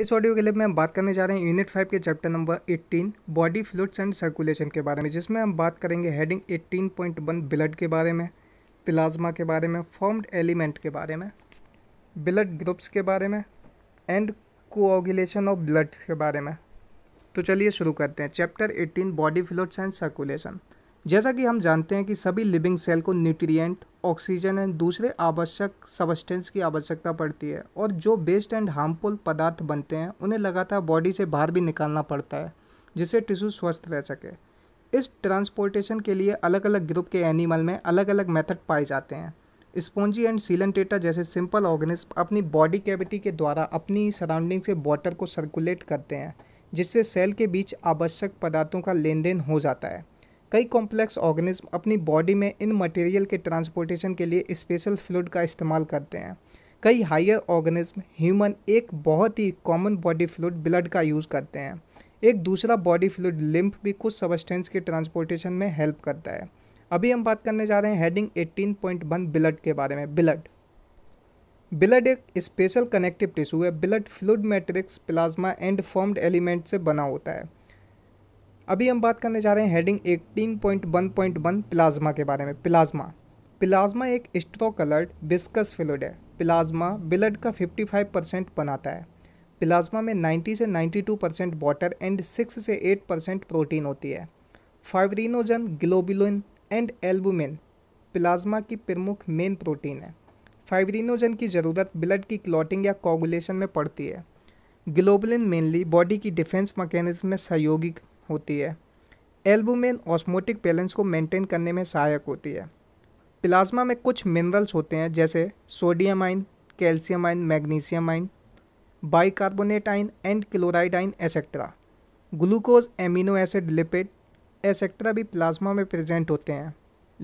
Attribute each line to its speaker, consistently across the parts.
Speaker 1: इस ऑडियो के में हम बात करने जा रहे हैं यूनिट फाइव के chapter number 18 body fluids and circulation के बारे में जिसमें हम बात करेंगे हेडिंग 18.1 ब्लड के बारे में प्लाज्मा के बारे में फॉर्म्ड एलिमेंट के बारे में ब्लड ग्रुप्स के बारे में एंड कोऑगुलेशन ऑफ ब्लड के बारे में तो चलिए शुरू करते हैं chapter eighteen body fluids and circulation जैसा कि हम जानते हैं कि सभी लिविंग सेल को न्यूट्रिएंट ऑक्सीजन एंड दूसरे आवश्यक सबस्टेंस की आवश्यकता पड़ती है और जो बेस्ट एंड हार्मफुल पदार्थ बनते हैं उन्हें लगातार बॉडी से बाहर भी निकालना पड़ता है जिससे टिश्यू स्वस्थ रह सके इस ट्रांसपोर्टेशन के लिए अलग अलग ग्रुप के एनिमल में अलग अलग मेथड पाए जाते हैं स्पोंजी एंड सीलेंटेटा जैसे सिंपल ऑर्गेनिज्म अपनी बॉडी कैविटी के द्वारा अपनी सराउंडिंग से वाटर को सर्कुलेट करते हैं जिससे सेल के बीच आवश्यक पदार्थों का लेन देन हो जाता है कई कॉम्प्लेक्स ऑर्गेनिज्म अपनी बॉडी में इन मटेरियल के ट्रांसपोर्टेशन के लिए स्पेशल फ्लूड का इस्तेमाल करते हैं कई हायर ऑर्गेनिज्म ह्यूमन एक बहुत ही कॉमन बॉडी फ्लूड ब्लड का यूज़ करते हैं एक दूसरा बॉडी फ्लूड लिम्फ भी कुछ सबस्टेंस के ट्रांसपोर्टेशन में हेल्प करता है अभी हम बात करने जा रहे हैं हेडिंग 18.1 ब्लड के बारे में ब्लड ब्लड एक स्पेशल कनेक्टिव टिश्यू है blood fluid matrix plasma and formed element से बना होता है अभी हम बात करने जा रहे हैं हेडिंग 18.1.1 प्लाज्मा के बारे में प्लाज्मा प्लाज्मा एक स्ट्रो कलर्ड बिस्कस फ्लूड है प्लाज्मा ब्लड का 55 परसेंट बनाता है प्लाज्मा में 90 से 92 परसेंट वाटर एंड 6 से 8 परसेंट प्रोटीन होती है fibrinogen globulin and albumin plasma की प्रमुख मेन प्रोटीन है फाइवरिनोजन की ज़रूरत ब्लड की क्लॉटिंग या कोगुलेशन में पड़ती है ग्लोबुलिन मेनली बॉडी की डिफेंस मैकेनिज्म में सहयोगी होती है एल्बुमिन ऑस्मोटिक बैलेंस को मेंटेन करने में सहायक होती है प्लाज्मा में कुछ मिनरल्स होते हैं जैसे सोडियम आइन calcium ion magnesium ion bicarbonate ion and chloride ion etcetera glucose amino acid lipid etcetera भी प्लाज्मा में प्रेजेंट होते हैं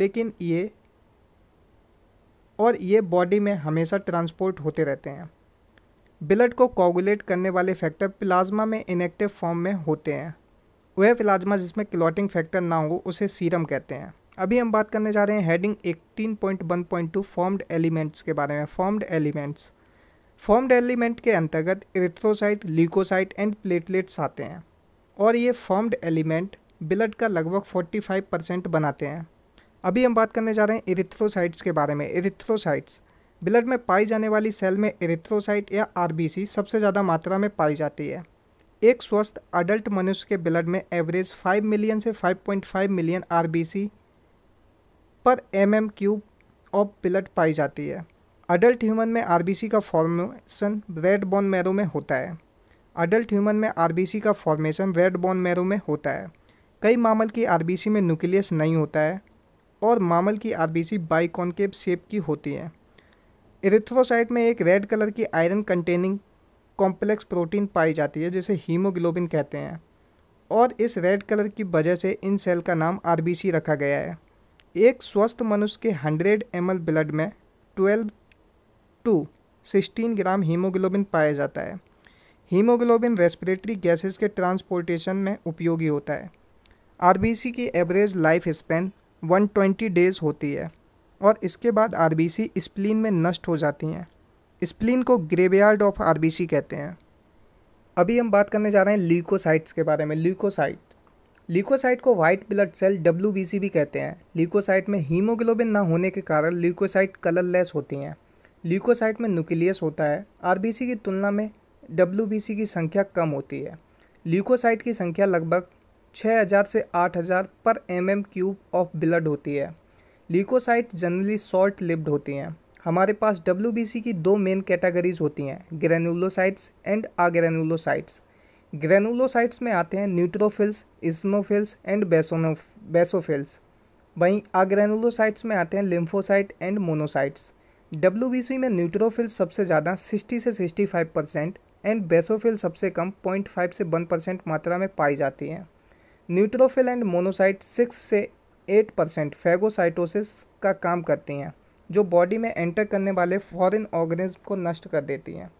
Speaker 1: लेकिन ये और ये बॉडी में हमेशा ट्रांसपोर्ट होते रहते हैं ब्लड को कोगुलेट करने वाले फैक्टर प्लाज्मा में इनएक्टिव फॉर्म में होते हैं वह प्लाज्मा जिसमें क्लॉटिंग फैक्टर ना हो उसे सीरम कहते हैं अभी हम बात करने जा रहे हैं हेडिंग 18.1.2 फॉर्म्ड एलिमेंट्स के बारे में फॉर्म्ड एलिमेंट्स फॉर्म्ड एलिमेंट के अंतर्गत इरेथ्रोसाइट लीकोसाइट एंड प्लेटलेट्स आते हैं और ये फॉर्म्ड एलिमेंट ब्लड का लगभग 45 परसेंट बनाते हैं अभी हम बात करने जा रहे हैं इरेथ्रोसाइट्स के बारे में इरेथ्रोसाइट्स ब्लड में पाई जाने वाली सेल में इरेथ्रोसाइट या सी सबसे ज़्यादा मात्रा में पाई जाती है एक स्वस्थ अडल्ट मनुष्य के ब्लड में एवरेज 5 मिलियन से 5.5 मिलियन आरबीसी पर एमएम क्यूब ऑफ ब्लड पाई जाती है अडल्ट ह्यूमन में आरबीसी का फॉर्मेशन रेड बॉन मैरो में होता है अडल्ट ह्यूमन में आरबीसी का फॉर्मेशन रेड बॉन मैरो में होता है कई मामल की आरबीसी में न्यूक्लियस नहीं होता है और मामल की आरबीसी बाइकॉनकेव शेप की होती है इरिथ्रोसाइट में एक रेड कलर की आयरन कंटेनिंग कॉम्प्लेक्स प्रोटीन पाई जाती है जिसे हीमोग्लोबिन कहते हैं और इस रेड कलर की वजह से इन सेल का नाम आर रखा गया है एक स्वस्थ मनुष्य के 100 एम ब्लड में 12 टू 16 ग्राम हीमोग्लोबिन पाया जाता है हीमोग्लोबिन रेस्पिरेटरी गैसेस के ट्रांसपोर्टेशन में उपयोगी होता है आर की एवरेज लाइफ स्पेन 120 डेज़ होती है और इसके बाद आर स्प्लीन में नष्ट हो जाती हैं स्प्लिन को ग्रेवयार्ड ऑफ आर कहते हैं अभी हम बात करने जा रहे हैं ल्यूकोसाइट्स के बारे में ल्यूकोसाइट ल्यूकोसाइट को व्हाइट ब्लड सेल डब्ल्यू भी कहते हैं ल्यूकोसाइट में हीमोग्लोबिन ना होने के कारण ल्यूकोसाइट कलरलेस होती हैं ल्यूकोसाइट में न्यूक्लियस होता है आर की तुलना में डब्ल्यू की संख्या कम होती है ल्यूकोसाइट की संख्या लगभग 6000 से 8000 पर M M cube of blood होती है ल्यूकोसाइट जनरली सॉल्ट लिप्ड होती हैं हमारे पास डब्ल्यू की दो मेन कैटेगरीज होती हैं ग्रेनुलोसाइट्स एंड आग्रेनुलोसाइट्स ग्रेनुलोसाइट्स में आते हैं neutrophils eosinophils and baso basophils वहीं आग्रेनुलोसाइट्स में आते हैं लिम्फोसाइट एंड मोनोसाइट्स डब्ल्यू में न्यूट्रोफिल्स सबसे ज़्यादा 60 से 65 परसेंट एंड बेसोफिल सबसे कम 0.5 से 1 परसेंट मात्रा में पाई जाती हैं न्यूट्रोफिल एंड मोनोसाइट 6 से 8 परसेंट फेगोसाइटोसिस का काम करती हैं जो बॉडी में एंटर करने वाले फॉरेन ऑर्गेनिज्म को नष्ट कर देती हैं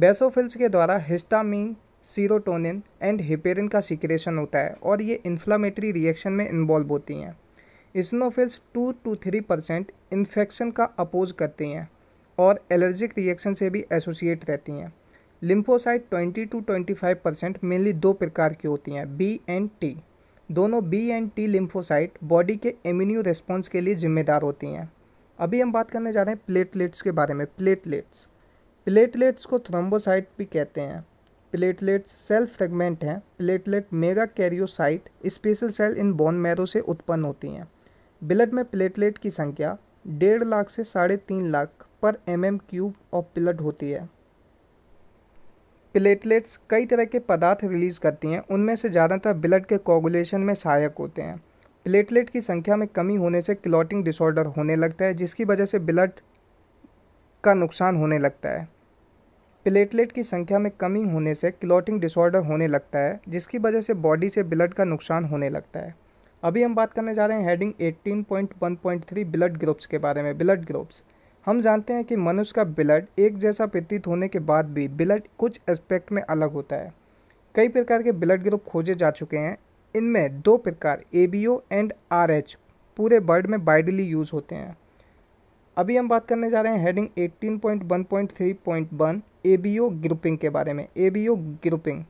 Speaker 1: बेसोफिल्स के द्वारा हिस्टामिन सीरोटोनिन एंड हिपेरिन का सिक्रेशन होता है और ये इन्फ्लामेटरी रिएक्शन में इन्वॉल्व होती हैं eosinophils two to three percent infection का अपोज करती हैं और एलर्जिक रिएक्शन से भी एसोसिएट रहती हैं lymphocyte twenty to twenty five percent mainly दो प्रकार की होती हैं बी एंड टी दोनों B and T lymphocyte body के इम्यून्यू रेस्पॉन्स के लिए जिम्मेदार होती हैं अभी हम बात करने जा रहे हैं प्लेटलेट्स के बारे में प्लेटलेट्स प्लेटलेट्स को थ्रोम्बोसाइट भी कहते हैं प्लेटलेट्स सेल फ्रेगमेंट हैं platelet megakaryocyte special cell in bone marrow से उत्पन्न होती हैं ब्लड में प्लेटलेट की संख्या डेढ़ लाख से साढ़े तीन लाख पर M M cube of blood होती है प्लेटलेट्स कई तरह के पदार्थ रिलीज़ करती हैं उनमें से ज़्यादातर ब्लड के कोगुलेशन में सहायक होते हैं प्लेटलेट की संख्या में कमी होने से क्लॉटिंग डिसऑर्डर होने लगता है जिसकी वजह से ब्लड का नुकसान होने लगता है प्लेटलेट की संख्या में कमी होने से क्लॉटिंग डिसऑर्डर होने लगता है जिसकी वजह से बॉडी से ब्लड का नुकसान होने लगता है अभी हम बात करने जा रहे हैं हेडिंग 18.1.3 ब्लड ग्रुप्स के बारे में ब्लड ग्रुप्स हम जानते हैं कि मनुष्य का ब्लड एक जैसा प्रतीत होने के बाद भी ब्लड कुछ एस्पेक्ट में अलग होता है कई प्रकार के ब्लड ग्रुप खोजे जा चुके हैं इनमें दो प्रकार A B O and R H पूरे वर्ड में वाइडली यूज़ होते हैं अभी हम बात करने जा रहे हैं हेडिंग 18.1.3.1 ओ ग्रुपिंग के बारे में A B O grouping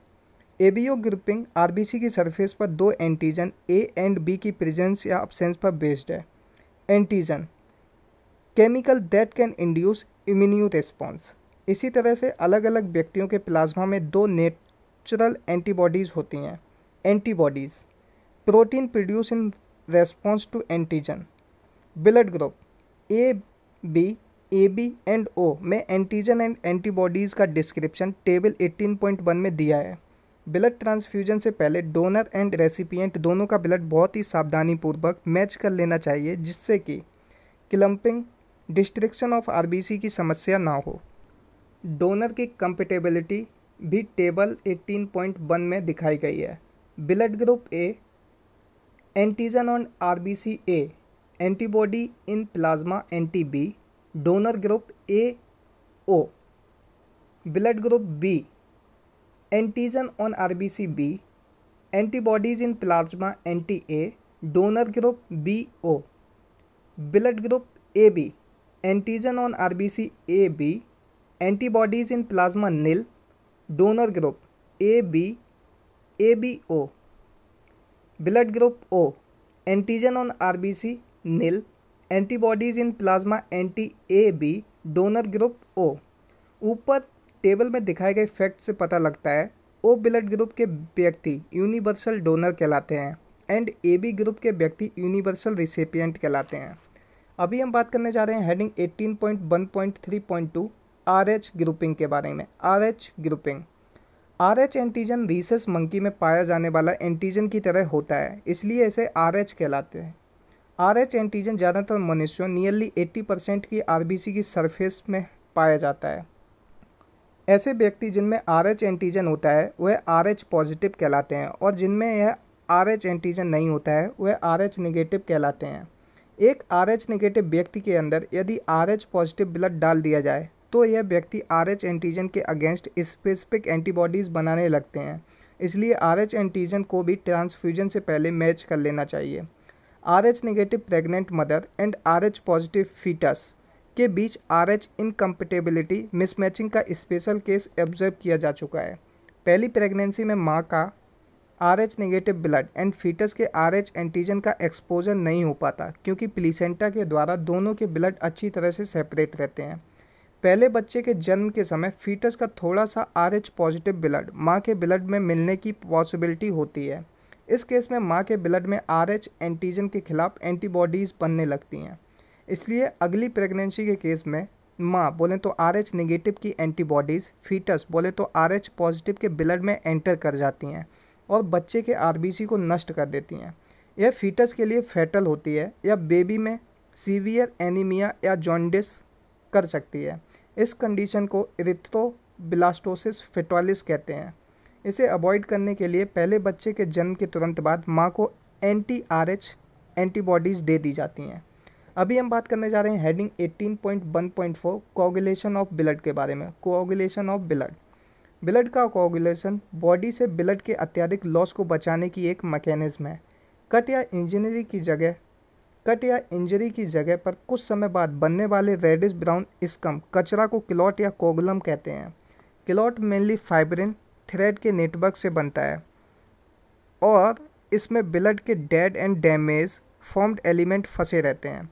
Speaker 1: A B O grouping R B C की सरफेस पर दो एंटीजन ए एंड बी की प्रेजेंस या अपसेंस पर बेस्ड है antigen chemical that can induce immune response इसी तरह से अलग अलग व्यक्तियों के प्लाज्मा में दो नेचुरल एंटीबॉडीज़ होती हैं antibodies protein produce in response to antigen blood group A B A B and O में एंटीजन एंड एंटीबॉडीज़ का डिस्क्रिप्शन टेबल 18.1 में दिया है ब्लड ट्रांसफ्यूजन से पहले डोनर एंड रेसिपिएंट दोनों का ब्लड बहुत ही सावधानीपूर्वक मैच कर लेना चाहिए जिससे कि क्लम्पिंग डिस्ट्रिक्शन ऑफ आरबीसी की समस्या ना हो डोनर की कंपेटेबिलिटी भी टेबल 18.1 में दिखाई गई है blood group A antigen on R B C A antibody in plasma anti B donor group A O blood group B antigen on R B C B antibodies in plasma anti A donor group B O blood group A B antigen on R B C A B antibodies in plasma nil donor group A B A B O blood group O antigen on R B C nil antibodies in plasma anti A B donor group O ऊपर table में दिखाए गए fact से पता लगता है ओ blood group के व्यक्ति यूनिवर्सल डोनर कहलाते हैं एंड ए बी ग्रुप के व्यक्ति यूनिवर्सल रिसिपियंट कहलाते हैं अभी हम बात करने जा रहे हैं heading point point point one three two R H grouping के बारे में R H grouping R H antigen rhesus monkey में पाया जाने वाला एंटीजन की तरह होता है इसलिए इसे आर एच कहलाते हैं आर एच एंटीजन ज़्यादातर मनुष्यों नियरली 80 परसेंट की आर बी सी की सरफेस में पाया जाता है ऐसे व्यक्ति जिनमें आर एच एंटीजन होता है वह आर एच पॉजिटिव कहलाते हैं और जिनमें यह आर एच एंटीजन नहीं होता है वह आर एच निगेटिव कहलाते हैं एक आर एच निगेटिव व्यक्ति के अंदर यदि आर एच पॉजिटिव ब्लड डाल दिया जाए तो यह व्यक्ति आर एच एंटीजन के अगेंस्ट स्पेसिफिक एंटीबॉडीज़ बनाने लगते हैं इसलिए आर एच एंटीजन को भी ट्रांसफ्यूजन से पहले मैच कर लेना चाहिए R H negative pregnant mother and R H positive foetus के बीच आर एच इनकम्पेटेबिलिटी मिसमैचिंग का स्पेशल केस ऑब्जर्व किया जा चुका है पहली प्रेगनेंसी में माँ का R H negative blood and foetus के आर एच एंटीजन का एक्सपोजर नहीं हो पाता क्योंकि प्लीसेंटा के द्वारा दोनों के ब्लड अच्छी तरह से सेपरेट रहते हैं पहले बच्चे के जन्म के समय फीटस का थोड़ा सा आर पॉजिटिव ब्लड माँ के ब्लड में मिलने की पॉसिबिलिटी होती है इस केस में माँ के ब्लड में आर एंटीजन के खिलाफ एंटीबॉडीज़ बनने लगती हैं इसलिए अगली प्रेगनेंसी के केस में माँ बोले तो आर एच निगेटिव की एंटीबॉडीज़ फीटस बोले तो आर एच पॉजिटिव के ब्लड में एंटर कर जाती हैं और बच्चे के आर बी सी को नष्ट कर देती हैं यह फीटस के लिए फैटल होती है या बेबी में सीवियर एनीमिया या जॉन्डिस कर सकती है इस कंडीशन को इरिथ्रोबिलास्टोसिस फिटोलिस कहते हैं इसे अवॉइड करने के लिए पहले बच्चे के जन्म के तुरंत बाद माँ को एंटी आर एच एंटीबॉडीज़ दे दी जाती हैं अभी हम बात करने जा रहे हैं हेडिंग 18.1.4 कोगुलेशन ऑफ ब्लड के बारे में कोगुलेशन ऑफ ब्लड ब्लड का कोगुलेशन बॉडी से ब्लड के अत्यधिक लॉस को बचाने की एक मैकेनिज़्म है कट या इंजीनियरिंग की जगह कट या इंजरी की जगह पर कुछ समय बाद बनने वाले रेडिस ब्राउन स्कम कचरा को किलॉट या कोगलम कहते हैं किलॉट मेनली फाइब्रिन थ्रेड के नेटवर्क से बनता है और इसमें ब्लड के dead and damage formed element फंसे रहते हैं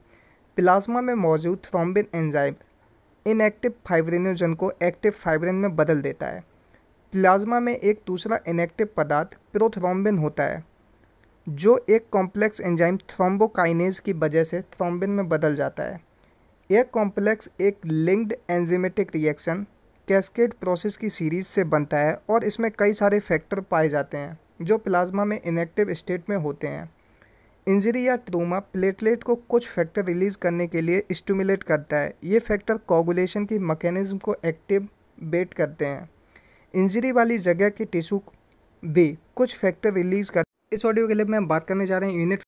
Speaker 1: प्लाज्मा में मौजूद थ्रोम्बिन एंजाइम इनएक्टिव फाइब्रिनोजन को एक्टिव फाइब्रिन में बदल देता है प्लाज्मा में एक दूसरा इनएक्टिव पदार्थ प्रोथ्रोम्बिन होता है जो एक कॉम्प्लेक्स एंजाइम थ्रोम्बोकाइनेज की वजह से थ्रोम्बिन में बदल जाता है यह कॉम्प्लेक्स एक linked enzymatic reaction cascade process की सीरीज से बनता है और इसमें कई सारे फैक्टर पाए जाते हैं जो प्लाज्मा में इनएक्टिव स्टेट में होते हैं इंजरी या ट्रोमा प्लेटलेट को कुछ फैक्टर रिलीज़ करने के लिए स्टूमुलेट करता है ये फैक्टर कोगुलेशन की मकैनिज़्म को एक्टिव बेट करते हैं इंजरी वाली जगह के टिशू भी कुछ फैक्टर रिलीज़ कर इस ऑडियो क्लिप में हम बात करने जा रहे हैं यूनिट